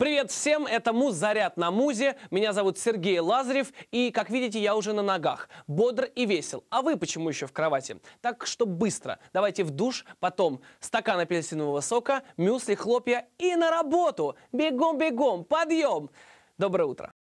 Привет всем, это Муз Заряд на Музе. Меня зовут Сергей Лазарев, и, как видите, я уже на ногах. Бодр и весел. А вы почему еще в кровати? Так что быстро. Давайте в душ, потом стакан апельсинового сока, мюсли, хлопья и на работу. Бегом-бегом, подъем. Доброе утро.